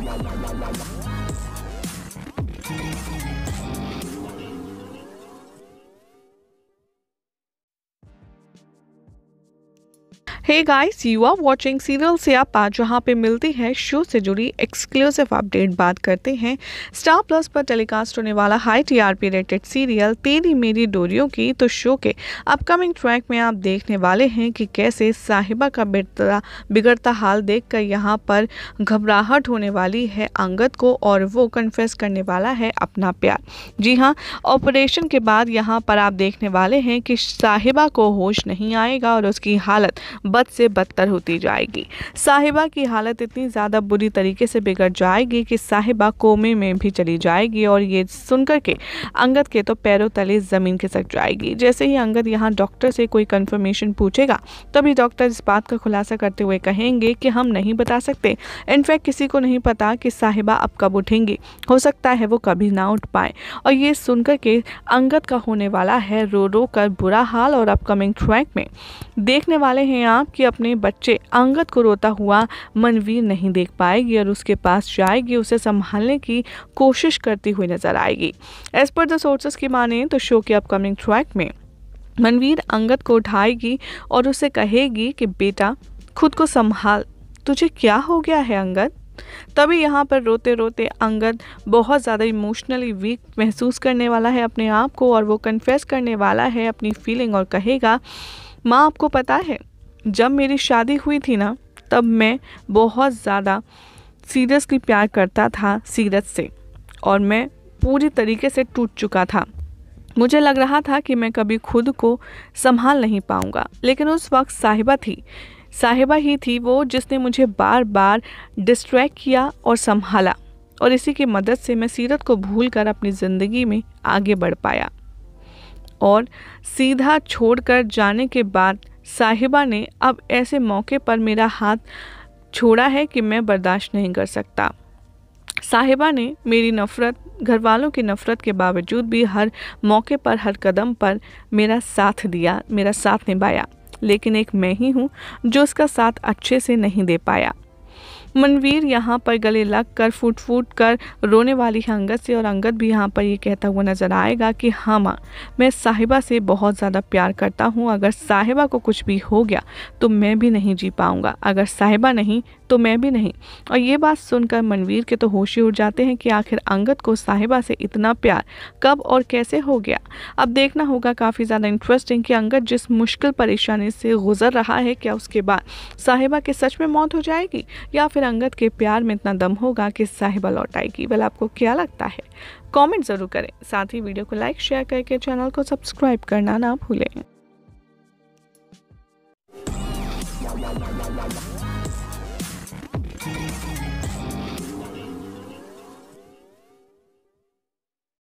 わあ hey guys you are watching serial से आपा जहाँ पे मिलती है शो से जुड़ी एक्सक्लूसिव अपडेट बात करते हैं स्टार प्लस पर टेलीकास्ट होने वाला हाई टीआरपी रेटेड सीरियल तेरी मेरी डोरियों की तो शो के अपकमिंग ट्रैक में आप देखने वाले हैं कि कैसे साहिबा का बिगड़ता बिगड़ता हाल देखकर यहाँ पर घबराहट होने वाली है अंगद को और वो कन्फेस करने वाला है अपना प्यार जी हाँ ऑपरेशन के बाद यहाँ पर आप देखने वाले हैं कि साहिबा को होश नहीं आएगा और उसकी हालत बद से बदतर होती जाएगी साहिबा की हालत इतनी ज़्यादा बुरी तरीके से बिगड़ जाएगी कि साहिबा कोमे में भी चली जाएगी और ये सुनकर के अंगद के तो पैरों तले ज़मीन खिसक जाएगी जैसे ही अंगद यहाँ डॉक्टर से कोई कन्फर्मेशन पूछेगा तभी डॉक्टर इस बात का खुलासा करते हुए कहेंगे कि हम नहीं बता सकते इनफैक्ट किसी को नहीं पता कि साहिबा अब कब उठेंगी हो सकता है वो कभी ना उठ पाए और ये सुनकर के अंगद का होने वाला है रो रो कर बुरा हाल और अपकमिंग ट्रैक में देखने वाले हैं यहाँ बाप की अपने बच्चे अंगद को रोता हुआ मनवीर नहीं देख पाएगी और उसके पास जाएगी उसे संभालने की कोशिश करती हुई नजर आएगी एज पर द सोर्सेस की माने तो शो के अपकमिंग ट्रैक में मनवीर अंगद को उठाएगी और उसे कहेगी कि बेटा खुद को संभाल तुझे क्या हो गया है अंगद तभी यहाँ पर रोते रोते अंगद बहुत ज़्यादा इमोशनली वीक महसूस करने वाला है अपने आप को और वो कन्फेस करने वाला है अपनी फीलिंग और कहेगा माँ आपको पता है जब मेरी शादी हुई थी ना तब मैं बहुत ज़्यादा सीरियसली प्यार करता था सीरत से और मैं पूरी तरीके से टूट चुका था मुझे लग रहा था कि मैं कभी खुद को संभाल नहीं पाऊंगा लेकिन उस वक्त साहिबा थी साहिबा ही थी वो जिसने मुझे बार बार डिस्ट्रैक्ट किया और संभाला और इसी की मदद से मैं सीरत को भूल कर अपनी ज़िंदगी में आगे बढ़ पाया और सीधा छोड़कर जाने के बाद साहिबा ने अब ऐसे मौके पर मेरा हाथ छोड़ा है कि मैं बर्दाश्त नहीं कर सकता साहिबा ने मेरी नफ़रत घर वालों की नफ़रत के बावजूद भी हर मौके पर हर कदम पर मेरा साथ दिया मेरा साथ निभाया लेकिन एक मैं ही हूँ जो उसका साथ अच्छे से नहीं दे पाया मनवीर यहाँ पर गले लग कर फूट फूट कर रोने वाली है अंगद से और अंगद भी यहाँ पर ये कहता हुआ नज़र आएगा कि हाँ माँ मैं साहिबा से बहुत ज़्यादा प्यार करता हूँ अगर साहिबा को कुछ भी हो गया तो मैं भी नहीं जी पाऊँगा अगर साहिबा नहीं तो मैं भी नहीं और ये बात सुनकर मनवीर के तो होश ही उड़ जाते हैं कि आखिर अंगद को साहिबा से इतना प्यार कब और कैसे हो गया अब देखना होगा काफ़ी ज़्यादा इंटरेस्टिंग कि अंगद जिस मुश्किल परेशानी से गुजर रहा है क्या उसके बाद साहिबा के सच में मौत हो जाएगी या फिर अंगद के प्यार में इतना दम होगा कि साहिबा लौट आएगी वेल आपको क्या लगता है कमेंट ज़रूर करें साथ ही वीडियो को लाइक शेयर करके चैनल को सब्सक्राइब करना ना भूलें